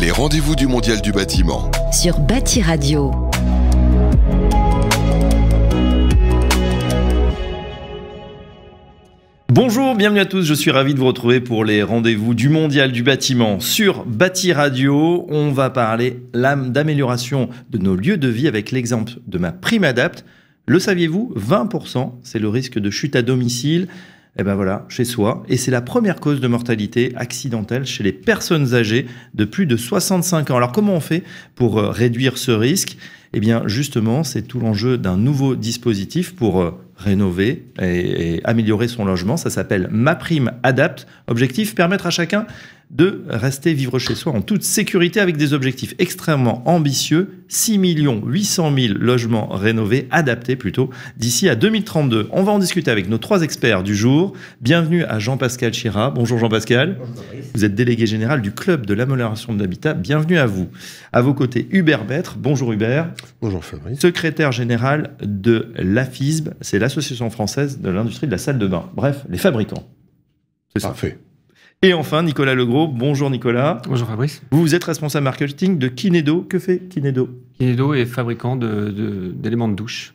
Les rendez-vous du Mondial du bâtiment. Sur Bâti Radio. Bonjour, bienvenue à tous, je suis ravi de vous retrouver pour les rendez-vous du Mondial du bâtiment sur Bâti Radio. On va parler d'amélioration de nos lieux de vie avec l'exemple de ma prime adapte. Le saviez-vous 20%, c'est le risque de chute à domicile eh ben voilà, chez soi. Et c'est la première cause de mortalité accidentelle chez les personnes âgées de plus de 65 ans. Alors comment on fait pour euh, réduire ce risque Eh bien justement, c'est tout l'enjeu d'un nouveau dispositif pour euh, rénover et, et améliorer son logement. Ça s'appelle Ma Prime Adapt. Objectif, permettre à chacun de rester vivre chez soi en toute sécurité avec des objectifs extrêmement ambitieux, 6 800 000 logements rénovés, adaptés plutôt, d'ici à 2032. On va en discuter avec nos trois experts du jour. Bienvenue à Jean-Pascal Chira. Bonjour Jean-Pascal. Vous êtes délégué général du Club de l'amélioration de l'habitat. Bienvenue à vous. À vos côtés, Hubert Bêtre. Bonjour Hubert. Bonjour Fabrice. Secrétaire général de l'AFISB, c'est l'Association française de l'industrie de la salle de bain. Bref, les fabricants. C'est Parfait. Et enfin, Nicolas Legros. Bonjour Nicolas. Bonjour Fabrice. Vous, êtes responsable marketing de Kinedo. Que fait Kinedo Kinedo est fabricant d'éléments de, douche.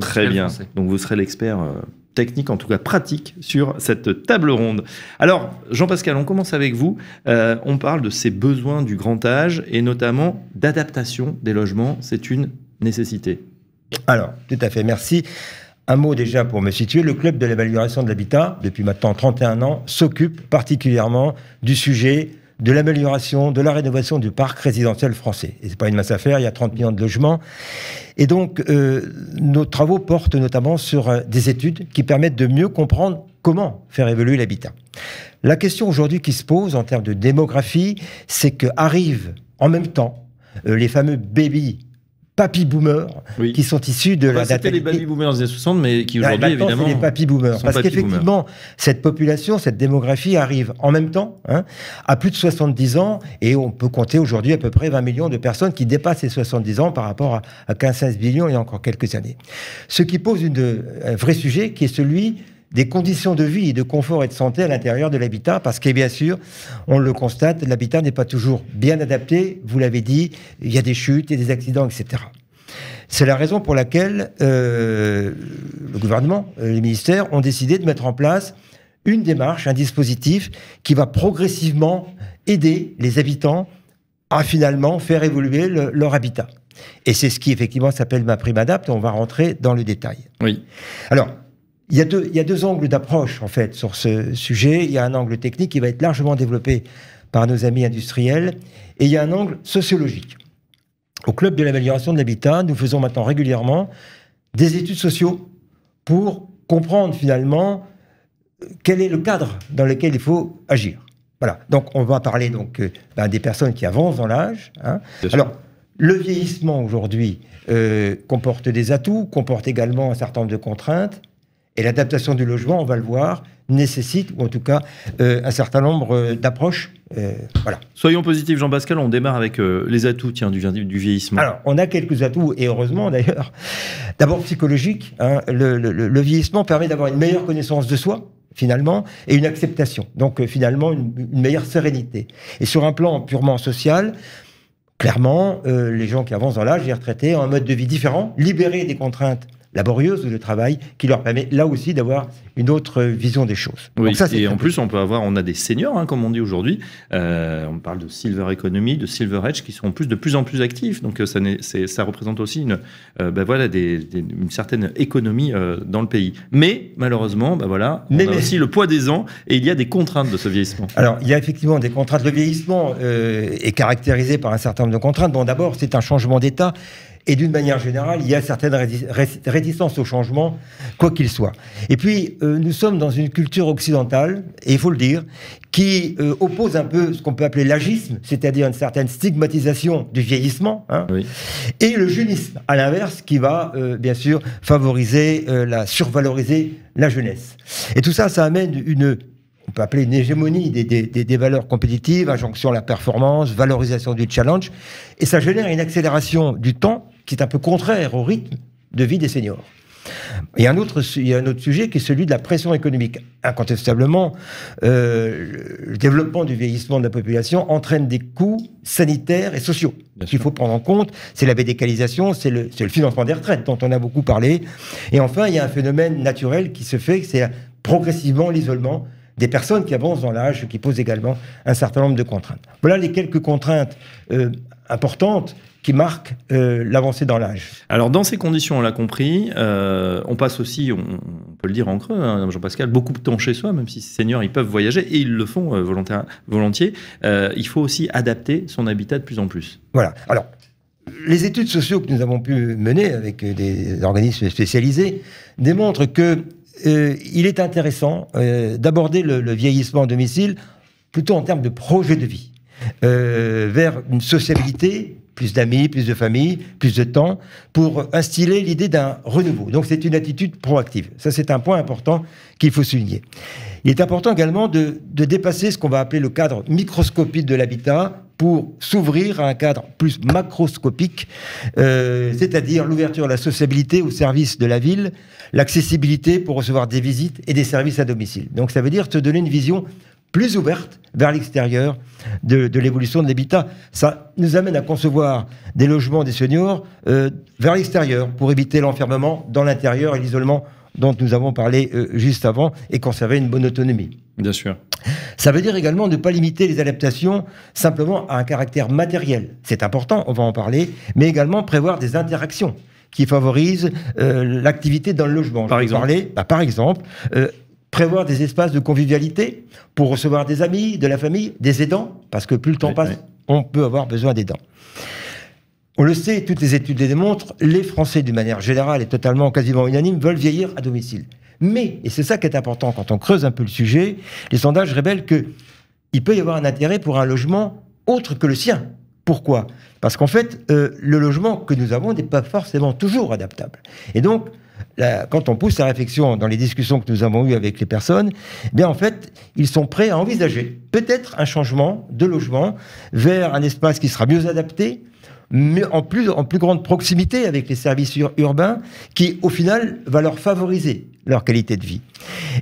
Très bien. Donc vous serez l'expert euh, technique, en tout cas pratique, sur cette table ronde. Alors, Jean-Pascal, on commence avec vous. Euh, on parle de ces besoins du grand âge et notamment d'adaptation des logements. C'est une nécessité. Alors, tout à fait, merci. Un mot déjà pour me situer, le club de l'amélioration de l'habitat, depuis maintenant 31 ans, s'occupe particulièrement du sujet de l'amélioration, de la rénovation du parc résidentiel français. Et ce n'est pas une mince affaire, il y a 30 millions de logements. Et donc, euh, nos travaux portent notamment sur euh, des études qui permettent de mieux comprendre comment faire évoluer l'habitat. La question aujourd'hui qui se pose en termes de démographie, c'est que arrivent en même temps euh, les fameux baby papy boomers qui sont issus de la C'était les baby boomers des années 60, mais qui bah, aujourd'hui, évidemment. sont les papy boomers. Parce qu'effectivement, cette population, cette démographie arrive en même temps hein, à plus de 70 ans et on peut compter aujourd'hui à peu près 20 millions de personnes qui dépassent les 70 ans par rapport à 15-16 millions il y a encore quelques années. Ce qui pose une, euh, un vrai sujet qui est celui des conditions de vie et de confort et de santé à l'intérieur de l'habitat, parce que bien sûr, on le constate, l'habitat n'est pas toujours bien adapté, vous l'avez dit, il y a des chutes et des accidents, etc. C'est la raison pour laquelle euh, le gouvernement, euh, les ministères ont décidé de mettre en place une démarche, un dispositif qui va progressivement aider les habitants à finalement faire évoluer leur habitat. Et c'est ce qui effectivement s'appelle ma prime adapte, on va rentrer dans le détail. Oui. Alors, il y, a deux, angles d'approche, en fait, sur ce sujet. Il y a un angle technique qui va être largement développé par nos amis industriels, et il y a un angle sociologique. Au Club de l'amélioration de l'habitat, nous faisons maintenant régulièrement des études sociaux pour comprendre finalement quel est le cadre dans lequel il faut agir. Voilà. Donc, on va parler donc euh, ben, des personnes qui avancent dans l'âge. Hein. Alors, le vieillissement aujourd'hui euh, comporte des atouts, comporte également un certain nombre de contraintes. Et l'adaptation du logement, on va le voir, nécessite, ou en tout cas, euh, un certain nombre euh, d'approches. Euh, voilà. Soyons positifs, Jean-Pascal, on démarre avec les atouts tiens, du, vieillissement. Alors, on a quelques atouts, et heureusement d'ailleurs. D'abord psychologique, hein, le, vieillissement permet d'avoir une meilleure connaissance de soi, finalement, et une acceptation. Donc, finalement, une, une, meilleure sérénité. Et sur un plan purement social, clairement, les gens qui avancent dans l'âge, les retraités, ont un mode de vie différent, libérés des contraintes laborieuse de travail qui leur permet là aussi d'avoir une autre vision des choses. et en plus, on peut avoir, on a des seniors, hein, comme on dit aujourd'hui. Euh, on parle de Silver Economy, de Silver Edge, qui sont de plus en plus actifs. Donc euh, ça, représente aussi une, euh, bah voilà, une certaine économie dans le pays. Mais malheureusement, bah voilà, on a aussi le poids des ans et il y a des contraintes de ce vieillissement. Alors il y a effectivement des contraintes. de vieillissement est caractérisé par un certain nombre de contraintes. Bon, d'abord, c'est un changement d'état. Et d'une manière générale, il y a certaines réticences au changement, quoi qu'il soit. Et puis, euh, nous sommes dans une culture occidentale, et il faut le dire, qui euh, oppose un peu ce qu'on peut appeler l'agisme, c'est-à-dire une certaine stigmatisation du vieillissement, hein, et le jeunisme, à l'inverse, qui va euh, bien sûr favoriser, la survaloriser la jeunesse. Et tout ça, ça amène une on peut appeler une hégémonie des, des, des, valeurs compétitives, injonction à la performance, valorisation du challenge, et ça génère une accélération du temps qui est un peu contraire au rythme de vie des seniors. Il y, a un autre, un autre sujet qui est celui de la pression économique. Incontestablement, euh, le développement du vieillissement de la population entraîne des coûts sanitaires et sociaux qu'il faut prendre en compte. C'est la médicalisation, c'est le, financement des retraites dont on a beaucoup parlé. Et enfin, il y a un phénomène naturel qui se fait, c'est progressivement l'isolement des personnes qui avancent dans l'âge, qui pose également un certain nombre de contraintes. Voilà les quelques contraintes euh, importantes qui marque euh, l'avancée dans l'âge. Alors dans ces conditions, on l'a compris, euh, on passe aussi, on, peut le dire en creux, hein, Jean-Pascal, beaucoup de temps chez soi, même si ces seniors, ils peuvent voyager et ils le font euh, volontaire, volontiers. il faut aussi adapter son habitat de plus en plus. Voilà. Alors les études sociaux que nous avons pu mener avec des organismes spécialisés démontrent que il est intéressant d'aborder le, vieillissement à domicile plutôt en termes de projet de vie. vers une sociabilité plus d'amis, plus de famille, plus de temps, pour instiller l'idée d'un renouveau. Donc c'est une attitude proactive. Ça, c'est un point important qu'il faut souligner. Il est important également de, de dépasser ce qu'on va appeler le cadre microscopique de l'habitat pour s'ouvrir à un cadre plus macroscopique, euh, c'est-à-dire l'ouverture à la sociabilité au service de la ville, l'accessibilité pour recevoir des visites et des services à domicile. Donc ça veut dire te donner une vision plus ouverte vers l'extérieur de, l'évolution de l'habitat. Ça nous amène à concevoir des logements des seniors euh, vers l'extérieur pour éviter l'enfermement dans l'intérieur et l'isolement dont nous avons parlé euh, juste avant et conserver une bonne autonomie. Bien sûr. Ça veut dire également ne pas limiter les adaptations simplement à un caractère matériel. C'est important, on va en parler, mais également prévoir des interactions qui favorisent euh, l'activité dans le logement. Bah, par exemple, par exemple prévoir des espaces de convivialité pour recevoir des amis, de la famille, des aidants, parce que plus le temps passe, on peut avoir besoin d'aidants. On le sait, toutes les études les démontrent, les Français, d'une manière générale et totalement quasiment unanime, veulent vieillir à domicile. Mais, et c'est ça qui est important quand on creuse un peu le sujet, les sondages révèlent que il peut y avoir un intérêt pour un logement autre que le sien. Pourquoi Parce qu'en fait, euh, le logement que nous avons n'est pas forcément toujours adaptable. Et donc, quand on pousse la réflexion dans les discussions que nous avons eues avec les personnes, eh en fait, ils sont prêts à envisager peut-être un changement de logement vers un espace qui sera mieux adapté, mais en plus, en plus grande proximité avec les services urbains, qui au final va leur favoriser leur qualité de vie.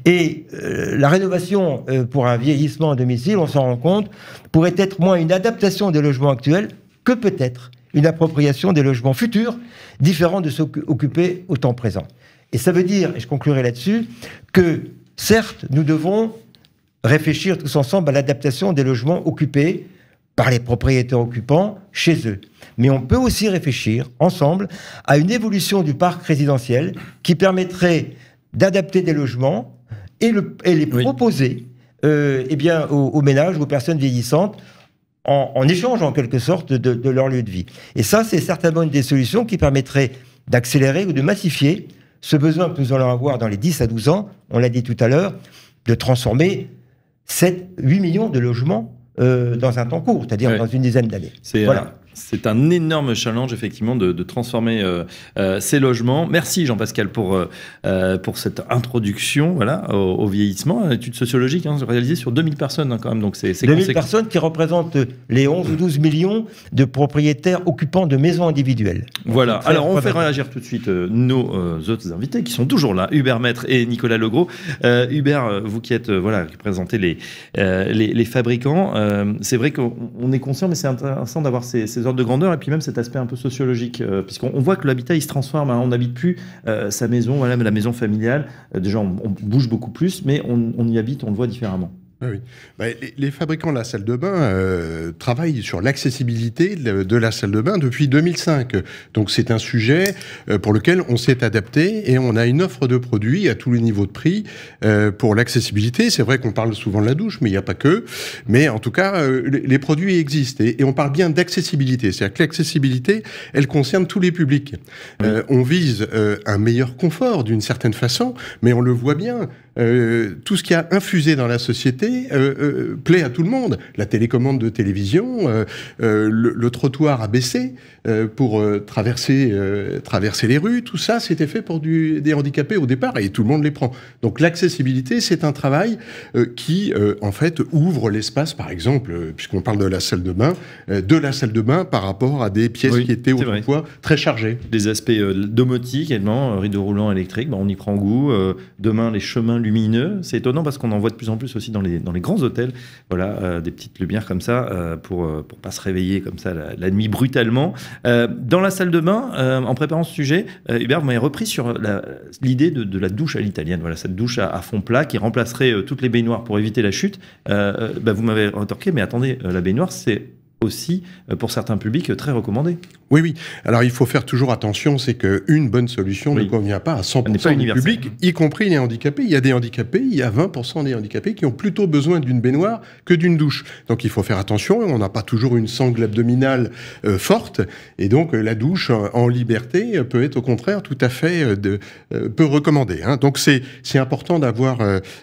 Et euh, la rénovation euh, pour un vieillissement à domicile, on s'en rend compte, pourrait être moins une adaptation des logements actuels que peut-être une appropriation des logements futurs, différents de ceux occupés au temps présent. Et ça veut dire, et je conclurai là-dessus, que certes, nous devons réfléchir tous ensemble à l'adaptation des logements occupés par les propriétaires occupants chez eux. Mais on peut aussi réfléchir ensemble à une évolution du parc résidentiel qui permettrait d'adapter des logements et, les proposer euh, eh bien, aux, ménages ménages, aux personnes vieillissantes, en, échange en quelque sorte de, leur lieu de vie. Et ça, c'est certainement une des solutions qui permettrait d'accélérer ou de massifier ce besoin que nous allons avoir dans les 10 à 12 ans, on l'a dit tout à l'heure, de transformer 7, 8 millions de logements euh, dans un temps court, c'est-à-dire dans une dizaine d'années. voilà. Euh, c'est un énorme challenge, effectivement, de, transformer euh, euh, ces logements. Merci, Jean-Pascal, pour, euh, pour cette introduction voilà, au, vieillissement. vieillissement. Étude sociologique hein, réalisée sur 2000 personnes, hein, quand même. Donc c'est 2000 personnes qui représentent les 11 ou 12 millions de propriétaires occupants de maisons individuelles. Voilà. Alors, on fait réagir tout de suite nos autres invités qui sont toujours là, Hubert Maître et Nicolas Legros. Hubert, vous qui êtes, voilà, qui les, les, fabricants, c'est vrai qu'on est conscient, mais c'est intéressant d'avoir ces ordres de grandeur et puis même cet aspect un peu sociologique, euh, puisqu'on voit que l'habitat il se transforme. Hein. on n'habite plus euh, sa maison, voilà, la maison familiale. Euh, déjà, on, bouge beaucoup plus, mais on, on y habite, on le voit différemment. Ah bah, les, fabricants de la salle de bain euh, travaillent sur l'accessibilité de, la salle de bain depuis 2005. Donc c'est un sujet euh, pour lequel on s'est adapté et on a une offre de produits à tous les niveaux de prix euh, pour l'accessibilité. C'est vrai qu'on parle souvent de la douche, mais il n'y a pas que. Mais en tout cas, les, produits existent et, on parle bien d'accessibilité. C'est-à-dire que l'accessibilité, elle concerne tous les publics. on vise un meilleur confort d'une certaine façon, mais on le voit bien. Euh, tout ce qui a infusé dans la société euh, euh, plaît à tout le monde. La télécommande de télévision, le, trottoir abaissé pour traverser, les rues, tout ça, c'était fait pour des handicapés au départ et tout le monde les prend. Donc l'accessibilité, c'est un travail qui, en fait, ouvre l'espace, par exemple, puisqu'on parle de la salle de bain, de la salle de bain par rapport à des pièces qui étaient autrefois très chargées. Des aspects domotiques également, rideaux roulants électriques, bah, on y prend goût. demain, les chemins lumineux. C'est étonnant parce qu'on en voit de plus en plus aussi dans les, dans les grands hôtels. Voilà, euh, des petites lumières comme ça euh, pour ne euh, pas se réveiller comme ça la, nuit brutalement. dans la salle de bain, en préparant ce sujet, Hubert, vous repris sur l'idée de, la douche à l'italienne. Voilà, cette douche à, fond plat qui remplacerait toutes les baignoires pour éviter la chute. Bah, vous m'avez retorqué, mais attendez, la baignoire, c'est aussi euh, pour certains publics euh, très recommandés. Oui, oui. Alors il faut faire toujours attention, c'est qu'une bonne solution ne convient pas à 100% du public, y compris les handicapés. Il y a des handicapés, il y a 20% des handicapés qui ont plutôt besoin d'une baignoire que d'une douche. Donc il faut faire attention, on n'a pas toujours une sangle abdominale euh, forte, et donc la douche en, liberté peut être au contraire tout à fait peu recommandée. Hein. Donc c'est important d'avoir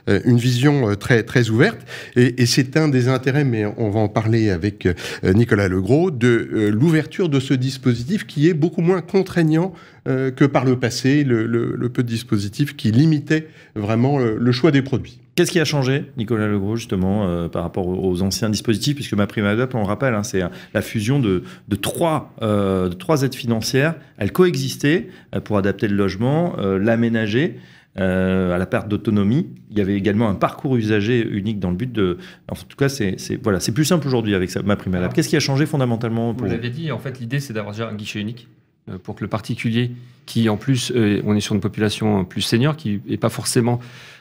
une vision très, très ouverte, et, et c'est un des intérêts, mais on va en parler avec euh, Nicolas Legros, de euh, l'ouverture de ce dispositif qui est beaucoup moins contraignant euh, que par le passé, le, peu de dispositifs qui limitait vraiment le, choix des produits. Qu'est-ce qui a changé, Nicolas Legros, justement, par rapport aux anciens dispositifs Puisque ma prime adap, on le rappelle, hein, c'est la fusion de, trois, aides financières. Elles coexistaient pour adapter le logement, l'aménager. Euh, à la perte d'autonomie. Il y avait également un parcours usager unique dans le but de. En tout cas, c'est voilà, c'est plus simple aujourd'hui avec ma prime à Qu'est-ce qui a changé fondamentalement pour... Vous l'avez dit, en fait, l'idée c'est d'avoir déjà un guichet unique euh, pour que le particulier, qui en plus, euh, on est sur une population plus senior, qui n'est pas forcément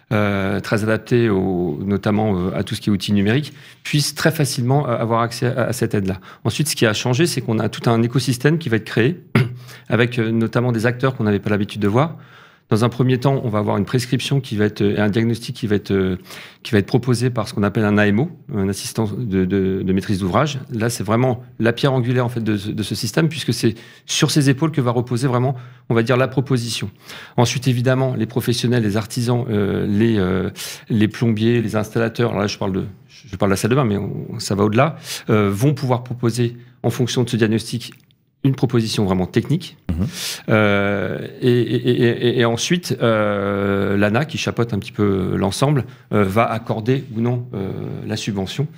très adapté notamment à tout ce qui est outils numériques, puisse très facilement avoir accès à, cette aide-là. Ensuite, ce qui a changé, c'est qu'on a tout un écosystème qui va être créé, avec notamment des acteurs qu'on n'avait pas l'habitude de voir. Dans un premier temps, on va avoir une prescription qui va être euh, un diagnostic qui va être euh, qui va être proposé par ce qu'on appelle un AMO, un assistant de, maîtrise d'ouvrage. Là, c'est vraiment la pierre angulaire en fait de, ce système puisque c'est sur ses épaules que va reposer vraiment, on va dire, la proposition. Ensuite, évidemment, les professionnels, les artisans, euh, les plombiers, les installateurs. là, je parle de je parle de la salle de bain, mais ça va au-delà, vont pouvoir proposer, en fonction de ce diagnostic, une proposition vraiment technique. Mhm. Euh, et, ensuite, euh, l'ANA, qui chapeaute un petit peu l'ensemble, euh, va accorder ou non la subvention.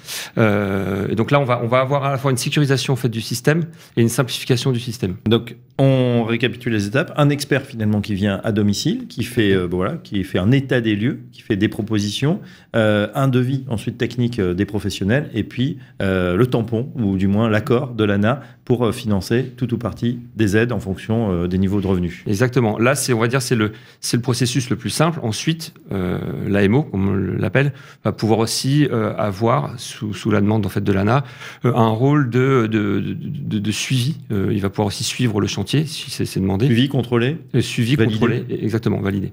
donc là, on va, on va avoir à la fois une sécurisation en fait, du système et une simplification du système. Donc, on récapitule les étapes. Un expert, finalement, qui vient à domicile, qui fait, voilà, qui fait un état des lieux, qui fait des propositions, un devis ensuite technique des professionnels, et puis le tampon, ou du moins l'accord de l'ANA pour euh, financer tout ou partie des aides en fonction euh, des niveaux de revenus. Exactement. Là, c'est on va dire c'est le c'est le processus le plus simple. Ensuite, euh, l'AMO, comme on l'appelle, va pouvoir aussi euh, avoir sous, sous la demande en fait de l'ANA un rôle de de, de, suivi. il va pouvoir aussi suivre le chantier si c'est demandé. Suivi, contrôlé. suivi, contrôlé, exactement, validé.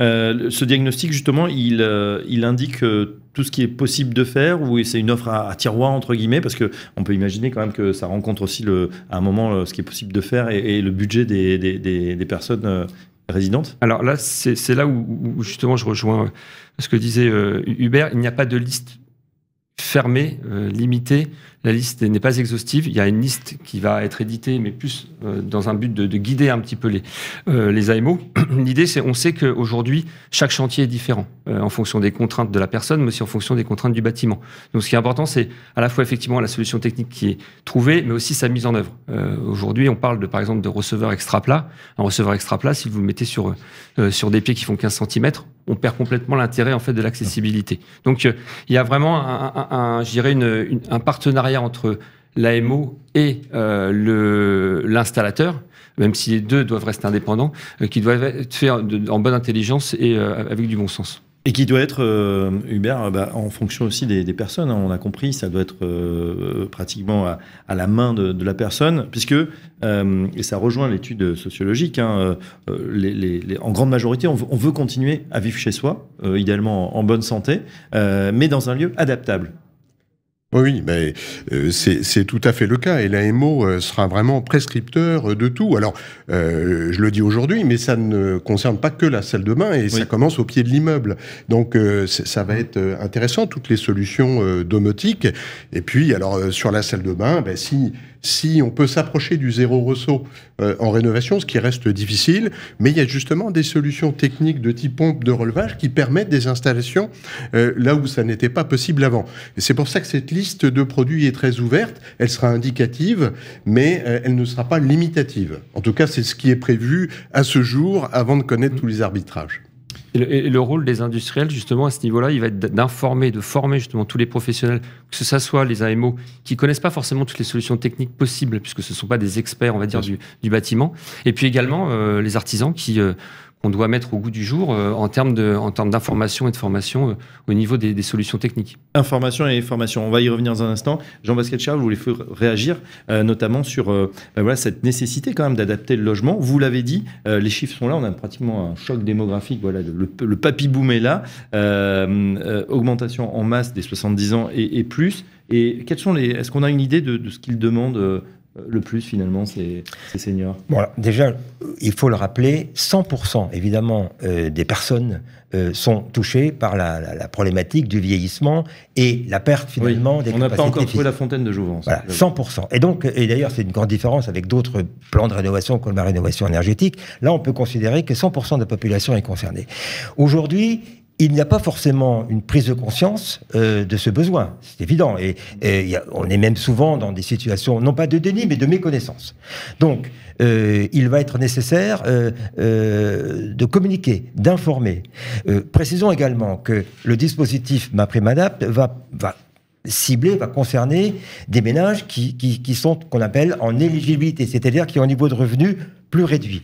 Euh, ce diagnostic, justement, il, euh, indique euh, tout ce qui est possible de faire ou c'est une offre à, tiroir, entre guillemets, parce qu'on peut imaginer quand même que ça rencontre aussi à un moment ce qui est possible de faire et, le budget des, personnes résidentes Alors là, c'est là où, justement je rejoins ce que disait Hubert, il n'y a pas de liste fermée, limitée la liste n'est pas exhaustive. Il y a une liste qui va être éditée, mais plus euh, dans un but de, guider un petit peu les, euh, les AMO. L'idée, c'est on sait qu'aujourd'hui, chaque chantier est différent euh, en fonction des contraintes de la personne, mais aussi en fonction des contraintes du bâtiment. Donc, ce qui est important, c'est à la fois effectivement la solution technique qui est trouvée, mais aussi sa mise en œuvre. aujourd'hui, on parle de, par exemple de receveur extra plat. Un receveur extra plat, si vous le mettez sur, sur des pieds qui font 15 cm, on perd complètement l'intérêt en fait de l'accessibilité. Donc, il y a vraiment, un partenariat entre l'AMO et euh, l'installateur, même si les deux doivent rester indépendants, euh, qui doivent être faits en bonne intelligence et euh, avec du bon sens. Et qui doit être, Hubert, bah, en fonction aussi des, personnes, hein, on a compris, ça doit être pratiquement à, la main de, la personne, puisque, et ça rejoint l'étude sociologique, hein, en grande majorité, on, veut continuer à vivre chez soi, idéalement en bonne santé, mais dans un lieu adaptable. Oui, mais euh, c'est tout à fait le cas. Et l'AMO euh, sera vraiment prescripteur euh, de tout. Alors, je le dis aujourd'hui, mais ça ne concerne pas que la salle de bain et ça commence au pied de l'immeuble. Donc, ça va être intéressant, toutes les solutions domotiques. Et puis, alors, sur la salle de bain, ben si si on peut s'approcher du zéro ressaut euh, en rénovation, ce qui reste difficile, mais il y a justement des solutions techniques de type pompe de relevage qui permettent des installations euh, là où ça n'était pas possible avant. c'est pour ça que cette liste de produits est très ouverte, elle sera indicative, mais euh, elle ne sera pas limitative. En tout cas, c'est ce qui est prévu à ce jour avant de connaître mm. tous les arbitrages. Et le, rôle des industriels, justement, à ce niveau-là, il va être d'informer, de former justement tous les professionnels, que ce soit les AMO, qui connaissent pas forcément toutes les solutions techniques possibles, puisque ce ne sont pas des experts, on va dire, du, bâtiment. Et puis également euh, les artisans qui... Euh, qu'on doit mettre au goût du jour euh, en termes de, en termes d'information et de formation euh, au niveau des, solutions techniques. Information et formation. On va y revenir dans un instant. jean basquet Charles, vous voulez réagir euh, notamment sur bah cette nécessité quand même d'adapter le logement. Vous l'avez dit, les chiffres sont là. On a pratiquement un choc démographique. Voilà, le, papy boom est là. augmentation en masse des 70 ans et, plus. Et quels sont les Est-ce qu'on a une idée de, de ce qu'ils demandent le plus finalement ces, seniors déjà, il faut le rappeler, 100% évidemment euh, des personnes euh, sont touchées par la, problématique du vieillissement et la perte finalement des capacités. On n'a pas encore trouvé la fontaine de Jouvence. Voilà, 100%. Et donc, et d'ailleurs, c'est une grande différence avec d'autres plans de rénovation comme la rénovation énergétique. Là, on peut considérer que 100% de la population est concernée. Aujourd'hui, il n'y a pas forcément une prise de conscience euh, de ce besoin, c'est évident. Et, on est même souvent dans des situations, non pas de déni, mais de méconnaissance. Donc, euh, il va être nécessaire euh, de communiquer, d'informer. précisons également que le dispositif Ma Adapt va, cibler, va concerner des ménages qui, qui sont, qu'on appelle en éligibilité, c'est-à-dire qui ont un niveau de revenu plus réduit,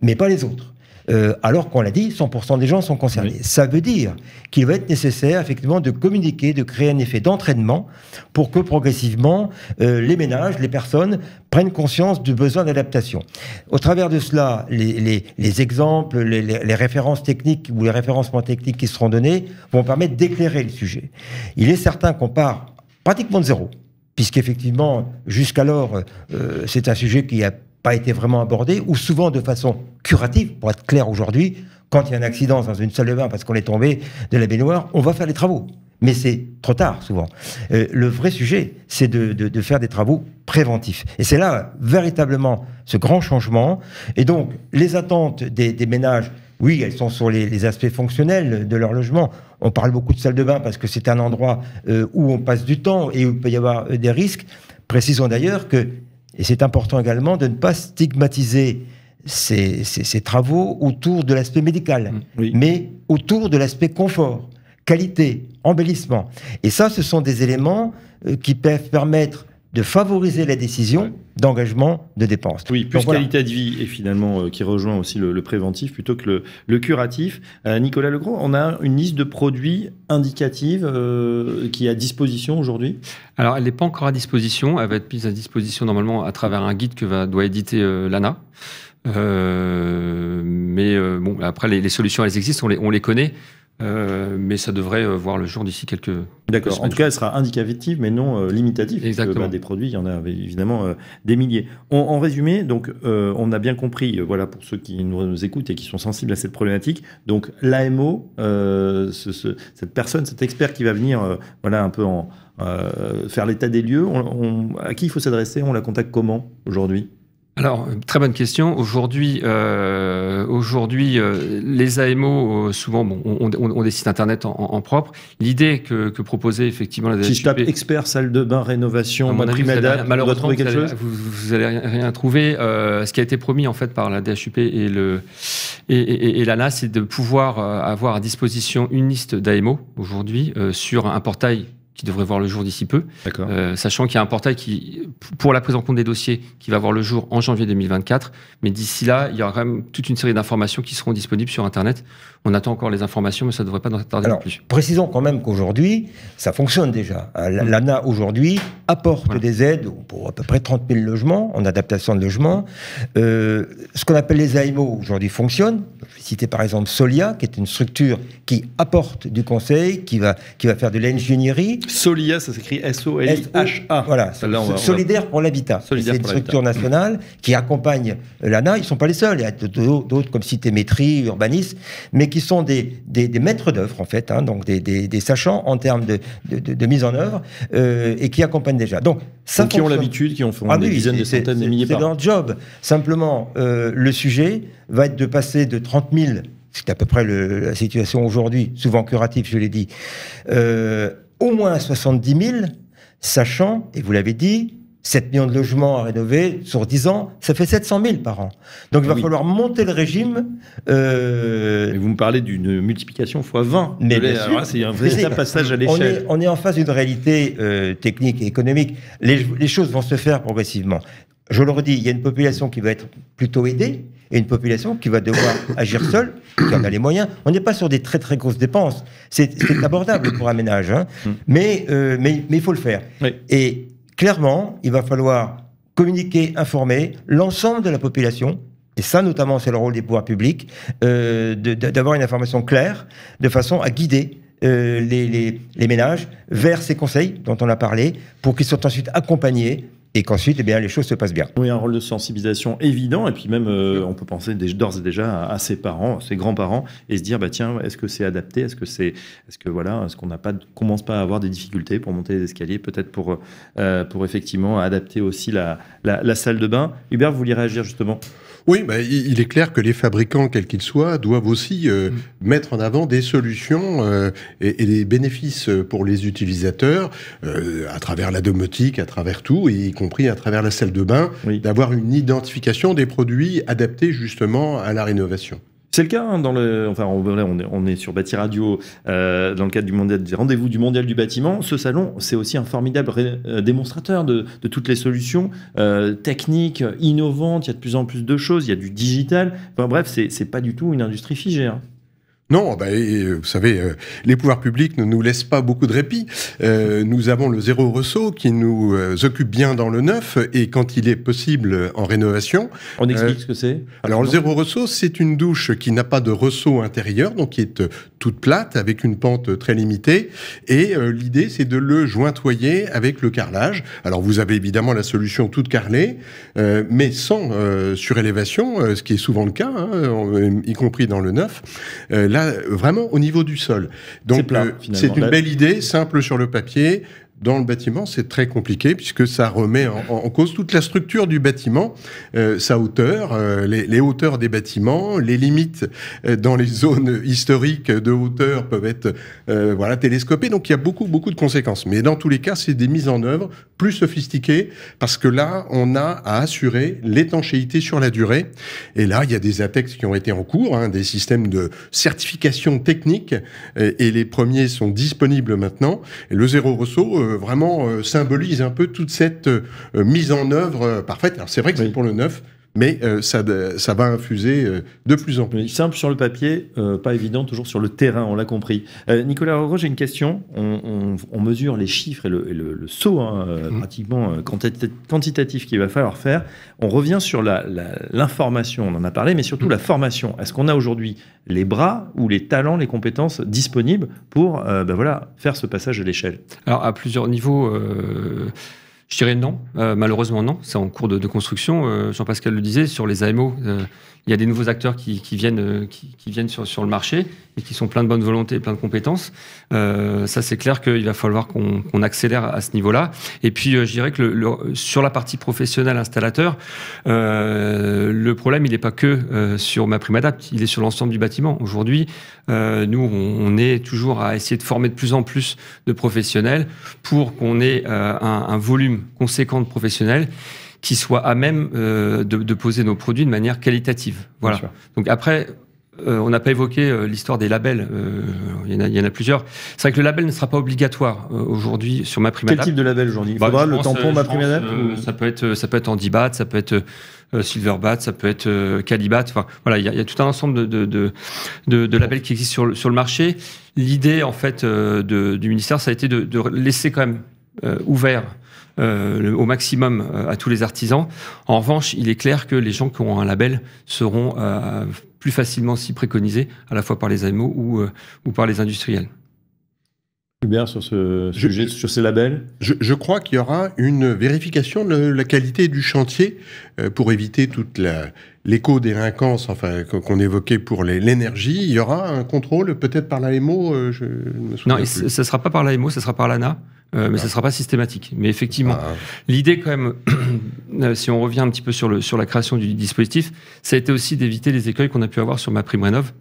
mais pas les autres. Euh, alors qu'on l'a dit, 100% des gens sont concernés. Ça veut dire qu'il va être nécessaire effectivement de communiquer, de créer un effet d'entraînement pour que progressivement euh, les ménages, les personnes prennent conscience du besoin d'adaptation. Au travers de cela, les, exemples, les, références techniques ou les référencements techniques qui seront donnés vont permettre d'éclairer le sujet. Il est certain qu'on part pratiquement de zéro puisqu'effectivement, jusqu'alors, euh, c'est un sujet qui a pas été vraiment abordé ou souvent de façon curative, pour être clair aujourd'hui, quand il y a un accident dans une salle de bain parce qu'on est tombé de la baignoire, on va faire les travaux. Mais c'est trop tard souvent. Euh, le vrai sujet, c'est de, faire des travaux préventifs. Et c'est là véritablement ce grand changement. Et donc, les attentes des, ménages, oui, elles sont sur les, aspects fonctionnels de leur logement. On parle beaucoup de salle de bain parce que c'est un endroit euh, où on passe du temps et où il peut y avoir euh, des risques. Précisons d'ailleurs que et c'est important également de ne pas stigmatiser ces, travaux autour de l'aspect médical, mm, mais autour de l'aspect confort, qualité, embellissement. Et ça, ce sont des éléments euh, qui peuvent permettre de favoriser la décision d'engagement de dépenses. Oui, plus qualité de vie et finalement euh, qui rejoint aussi le, préventif plutôt que le, curatif. Euh, Nicolas Legros, on a une liste de produits indicatifs euh, qui est à disposition aujourd'hui Alors elle n'est pas encore à disposition, elle va être mise à disposition normalement à travers un guide que va, doit éditer l'ANA. mais bon, après les, solutions elles existent, on les connaît. Euh, mais ça devrait euh, voir le jour d'ici quelques. D'accord. En tout cas, elle sera indicative, mais non euh, limitative. Bah, Exactement. y a des produits, il y en a évidemment des milliers. en résumé, donc, on a bien compris, voilà, pour ceux qui nous, écoutent et qui sont sensibles à cette problématique. Donc, l'AMO, cette personne, cet expert qui va venir, voilà, un peu en faire l'état des lieux. à qui il faut s'adresser On la contacte comment aujourd'hui alors, très bonne question. Aujourd'hui, euh, aujourd'hui, euh, les AMO, euh, souvent, bon, on, on, on, des sites internet en, en propre. L'idée que, que proposait effectivement la DHUP, Si je tape expert salle de bain rénovation, ma prime malheureusement, vous allez, vous, allez rien, rien trouver. Euh, ce qui a été promis en fait par la DHUP et le et, et, et l'ANA, c'est de pouvoir avoir à disposition une liste d'AMO aujourd'hui sur un portail qui devrait voir le jour d'ici peu. Euh, sachant qu'il y a un portail qui, pour la prise en compte des dossiers qui va voir le jour en janvier 2024. Mais d'ici là, il y aura quand même toute une série d'informations qui seront disponibles sur Internet. On attend encore les informations, mais ça ne devrait pas tarder Alors, plus. Précisons quand même qu'aujourd'hui, ça fonctionne déjà. Euh, mm. L'ANA, aujourd'hui, apporte des aides pour à peu près 30 000 logements en adaptation de logements. Euh, ce qu'on appelle les AMO, aujourd'hui, fonctionne. Je vais citer par exemple Solia, qui est une structure qui apporte du conseil, qui va, qui va faire de l'ingénierie Solia, ça s'écrit S-O-L-I-H-A. Voilà, Solidaire pour l'habitat. C'est une structure nationale qui accompagne l'ANA. Ils ne sont pas les seuls. Il y a d'autres comme Cité Métrie, Urbanis, mais qui sont des, maîtres d'œuvre, en fait, hein. donc des, sachants en termes de, mise en œuvre euh, et qui accompagnent déjà. Donc, qui ont l'habitude, qui ont fait ah des dizaines, des centaines, des milliers par C'est leur job. Simplement, euh, le sujet va être de passer de 30 000 c'est à peu près la situation aujourd'hui, souvent curative, je l'ai dit, euh, au moins 70 000, sachant, et vous l'avez dit, 7 millions de logements à rénover sur 10 ans, ça fait 700 000 par an. Donc il va falloir monter le régime. Euh... Mais vous me parlez d'une multiplication fois 20. Mais c'est un vrai passage à l'échelle. On, est, en face d'une réalité euh, technique et économique. les, choses vont se faire progressivement je le redis, il y a une population qui va être plutôt aidée et une population qui va devoir agir seule, qui en a les moyens. On n'est pas sur des très très grosses dépenses. C'est abordable pour un ménage, hein. mm. euh, mais, mais, il faut le faire. Et clairement, il va falloir communiquer, informer l'ensemble de la population. Et ça, notamment, c'est le rôle des pouvoirs publics, euh, d'avoir une information claire, de façon à guider euh, les, les, ménages vers ces conseils dont on a parlé, pour qu'ils soient ensuite accompagnés et qu'ensuite, eh bien, les choses se passent bien. Oui, un rôle de sensibilisation évident, et puis même, euh, on peut penser d'ores et déjà à, ses parents, à ses grands-parents, et se dire, bah tiens, est-ce que c'est adapté Est-ce que c'est, est-ce que voilà, est-ce qu'on n'a pas, commence pas à avoir des difficultés pour monter les escaliers, peut-être pour, euh, pour effectivement adapter aussi la, la salle de bain. Hubert, vous vouliez réagir justement oui, bah, il est clair que les fabricants, quels qu'ils soient, doivent aussi euh, mm. mettre en avant des solutions euh, et, des bénéfices pour les utilisateurs, euh, à travers la domotique, à travers tout, y compris à travers la salle de bain, d'avoir une identification des produits adaptés justement à la rénovation. C'est le cas, hein, dans le, enfin, on, est, sur Bâti Radio euh, dans le cadre du rendez-vous du mondial du bâtiment. Ce salon, c'est aussi un formidable euh, démonstrateur de, toutes les solutions euh, techniques, innovantes. Il y a de plus en plus de choses, il y a du digital. Enfin, bref, c'est pas du tout une industrie figée. Hein. Non, bah, euh, vous savez, euh, les pouvoirs publics ne nous laissent pas beaucoup de répit. Euh, nous avons le zéro ressaut qui nous occupe bien dans le neuf et quand il est possible en rénovation. On explique ce que c'est Alors, le zéro ressaut, c'est une douche qui n'a pas de ressaut intérieur, donc qui est toute plate avec une pente très limitée. Et l'idée, c'est de le jointoyer avec le carrelage. Alors, vous avez évidemment la solution toute carrelée, mais sans surélévation, ce qui est souvent le cas, hein, y compris dans le neuf vraiment, au niveau du sol. Donc, c'est euh, une belle idée, simple sur le papier dans le bâtiment, c'est très compliqué puisque ça remet en, cause toute la structure du bâtiment, euh, sa hauteur, euh, les, hauteurs des bâtiments, les limites euh, dans les zones historiques de hauteur peuvent être voilà télescopées. Donc il y a beaucoup beaucoup de conséquences. Mais dans tous les cas, c'est des mises en œuvre plus sophistiquées parce que là, on a à assurer l'étanchéité sur la durée. Et là, il y a des ATEX qui ont été en cours, hein, des systèmes de certification technique, et, les premiers sont disponibles maintenant. Et le zéro ressaut euh, vraiment euh, symbolise un peu toute cette euh, mise en œuvre parfaite. Alors c'est vrai que c'est pour le neuf, mais euh, ça, euh, ça, va infuser euh, de plus en plus. Simple sur le papier, pas évident toujours sur le terrain, on l'a compris. Nicolas Roro, j'ai une question. On, mesure les chiffres et le, saut hein, mhm. pratiquement quantitatif qu'il va falloir faire. On revient sur l'information, la, on en a parlé, mais surtout mhm. la formation. Est-ce qu'on a aujourd'hui les bras ou les talents, les compétences disponibles pour ben voilà, faire ce passage de l'échelle Alors à plusieurs niveaux je dirais non, euh, malheureusement non, c'est en cours de, construction. Euh, Jean-Pascal le disait, sur les AMO, euh, il y a des nouveaux acteurs qui, viennent, euh, qui, viennent sur, sur le marché et qui sont plein de bonne volonté et plein de compétences. Euh, ça, c'est clair qu'il va falloir qu'on accélère à ce niveau-là. Et puis, euh, je dirais que sur la partie professionnelle installateur, le problème, il n'est pas que sur ma prime adapt, il est sur l'ensemble du bâtiment. Aujourd'hui, nous, on, est toujours à essayer de former de plus en plus de professionnels pour qu'on ait un, un volume conséquent de professionnels qui soit à même euh, de, poser nos produits de manière qualitative. Voilà. Donc après, euh, on n'a pas évoqué euh, l'histoire des labels. Il y, y, en a plusieurs. C'est vrai que le label ne sera pas obligatoire aujourd'hui sur ma prime Quel type de label aujourd'hui bah, le tampon ma prime ça peut être ça peut être Andibat, ça peut être Silver Bat, ça peut être Calibat. Enfin voilà, il y, a tout un ensemble de de, de, labels qui existent sur le, sur le marché. L'idée en fait du ministère, ça a été de, laisser quand même ouvert euh, au maximum euh, à tous les artisans. En revanche, il est clair que les gens qui ont un label seront euh, plus facilement aussi préconisés, à la fois par les AMO ou, ou par les industriels. Hubert, sur ce sujet, sur ces labels Je, crois qu'il y aura une vérification de la qualité du chantier pour éviter toute l'éco-délinquance enfin, qu'on évoquait pour l'énergie. Il y aura un contrôle peut-être par l'AMO Non, ce ne sera pas par l'AMO, ce sera par l'ANA. Euh, mais ça ne ah. sera pas systématique. Mais effectivement, ah. l'idée quand même, euh, si on revient un petit peu sur, le, sur la création du dispositif, ça a été aussi d'éviter les écueils qu'on a pu avoir sur ma prime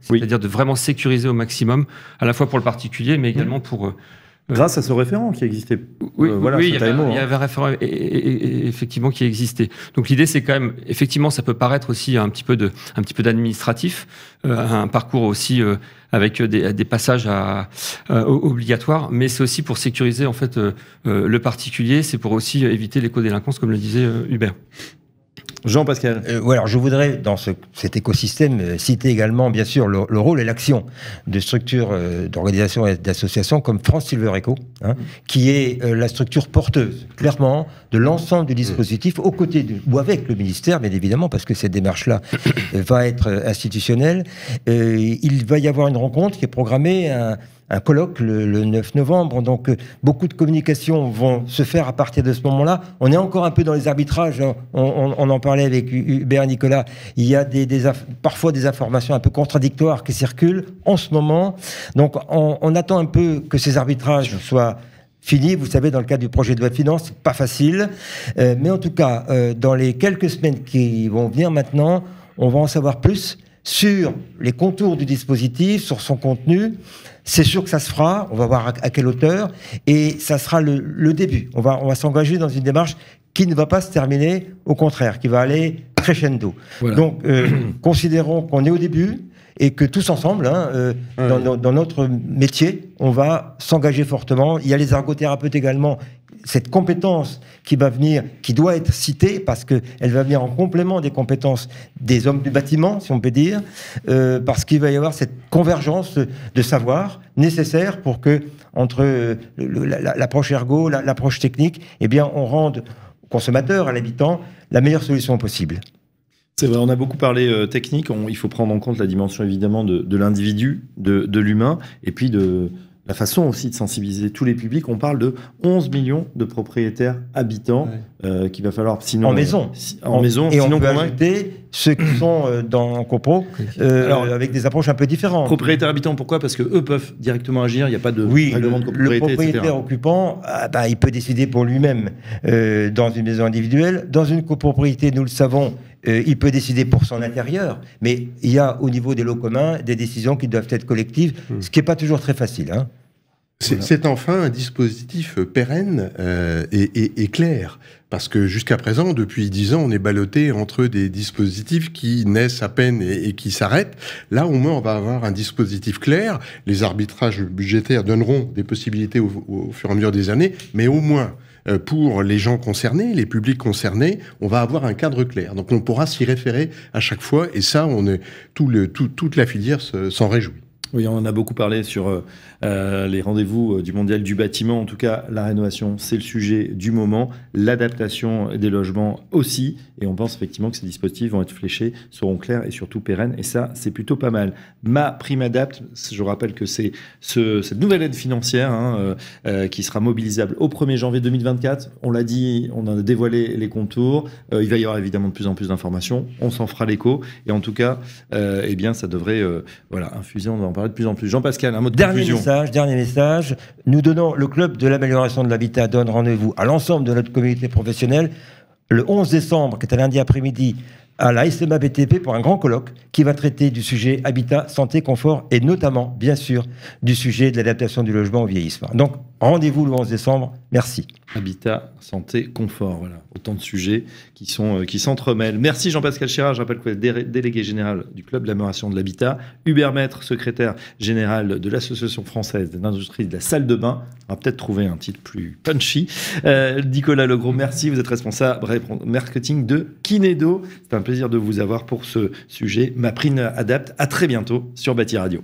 oui. c'est-à-dire de vraiment sécuriser au maximum, à la fois pour le particulier, mais mmh. également pour euh, grâce à ce référent qui existait. Oui, euh, voilà, il, y avait, un hein. référent effectivement qui existait. Donc l'idée, c'est quand même, effectivement, ça peut paraître aussi un petit peu de, un petit peu d'administratif, euh, un parcours aussi euh, avec des, passages à, obligatoires, mais c'est aussi pour sécuriser en fait le particulier, c'est pour aussi éviter l'éco-délinquance, comme le disait Hubert. Jean-Pascal. Euh, je voudrais, dans cet écosystème, euh, citer également, bien sûr, le, rôle et l'action de structures, euh, d'organisations et d'associations comme France Silver Eco, hein, qui est la structure porteuse, clairement, de l'ensemble du dispositif, aux côtés ou avec le ministère, bien évidemment, parce que cette démarche-là va être institutionnelle. il va y avoir une rencontre qui est programmée un colloque le, 9 novembre. Donc euh, beaucoup de communications vont se faire à partir de ce moment-là. On est encore un peu dans les arbitrages. Hein. On, en parlait avec Hubert Nicolas. Il y a des, parfois des informations un peu contradictoires qui circulent en ce moment. Donc on, attend un peu que ces arbitrages soient finis, Vous savez, dans le cadre du projet de loi de finances, pas facile. Euh, mais en tout cas, euh, dans les quelques semaines qui vont venir maintenant, on va en savoir plus sur les contours du dispositif, sur son contenu. C'est sûr que ça se fera, on va voir à, quelle hauteur, et ça sera le, début. On va, on va s'engager dans une démarche qui ne va pas se terminer, au contraire, qui va aller crescendo. Donc, euh, considérons qu'on est au début, et que tous ensemble, hein, euh, dans, notre métier, on va s'engager fortement. Il y a les ergothérapeutes également, cette compétence qui va venir, qui doit être citée, parce qu'elle va venir en complément des compétences des hommes du bâtiment, si on peut dire, euh, parce qu'il va y avoir cette convergence de savoir nécessaire pour que, entre euh, l'approche ergo, l'approche technique, eh bien, on rende au consommateur, à l'habitant, la meilleure solution possible. C'est vrai, on a beaucoup parlé euh, technique. il faut prendre en compte la dimension évidemment de, l'individu, de, l'humain, et puis de la façon aussi de sensibiliser tous les publics. On parle de 11 millions de propriétaires habitants qui euh, qu'il va falloir sinon en maison, euh, en, maison, et sinon on peut ajouter ceux qui sont dans copro, Alors, avec des approches un peu différentes. Propriétaires habitants, pourquoi Parce que eux peuvent directement agir. Il n'y a pas de oui, règlement de Oui, Le propriétaire occupant, ah, bah, il peut décider pour lui-même dans une maison individuelle, dans une copropriété. Nous le savons euh, il peut décider pour son intérieur, mais il y a au niveau des lots communs des décisions qui doivent être collectives, hmm. ce qui n'est pas toujours très facile. Hein. C'est enfin un dispositif euh, pérenne euh, et, clair, parce que jusqu'à présent, depuis dix ans, on est ballotté entre des dispositifs qui naissent à peine et, qui s'arrêtent. Là, au moins, on va avoir un dispositif clair. Les arbitrages budgétaires donneront des possibilités au, fur et à mesure des années, mais au moins, euh, pour les gens concernés, les publics concernés, on va avoir un cadre clair. Donc on pourra s'y référer à chaque fois, et ça, on est, tout le, toute la filière s'en réjouit. Oui, on en a beaucoup parlé sur euh, euh, les rendez-vous euh, du mondial du bâtiment. En tout cas, la rénovation, c'est le sujet du moment. L'adaptation des logements aussi. Et on pense effectivement que ces dispositifs vont être fléchés, seront clairs et surtout pérennes. Et ça, c'est plutôt pas mal. Ma prime adapte, je rappelle que c'est cette nouvelle aide financière hein, qui sera mobilisable au 1er janvier 2024. On l'a dit, on a dévoilé les contours. il va y avoir évidemment de plus en plus d'informations. On s'en fera l'écho. Et en tout cas, eh bien, ça devrait voilà, infuser. dans en de plus en plus. Jean-Pascal, un mot de dernier message. Dernier message. Nous donnons le club de l'amélioration de l'habitat donne rendez-vous à l'ensemble de notre communauté professionnelle le 11 décembre, qui est un lundi après-midi, à la SMA BTP pour un grand colloque qui va traiter du sujet habitat, santé, confort et notamment, bien sûr, du sujet de l'adaptation du logement au vieillissement. Donc, Rendez-vous le 11 décembre. Merci. Habitat, santé, confort. Voilà. Autant de sujets qui sont euh, qui s'entremêlent. Merci Jean-Pascal Chirac, Je rappelle que vous êtes délégué général du Club de l'amélioration de l'habitat. Hubert Maître, secrétaire général de l'Association française de l'industrie de la salle de bain. On va peut-être trouver un titre plus punchy. Euh, Nicolas Legros, merci. Vous êtes responsable marketing de Kinedo. C'est un plaisir de vous avoir pour ce sujet. Ma prime adapte. À très bientôt sur Bâti Radio.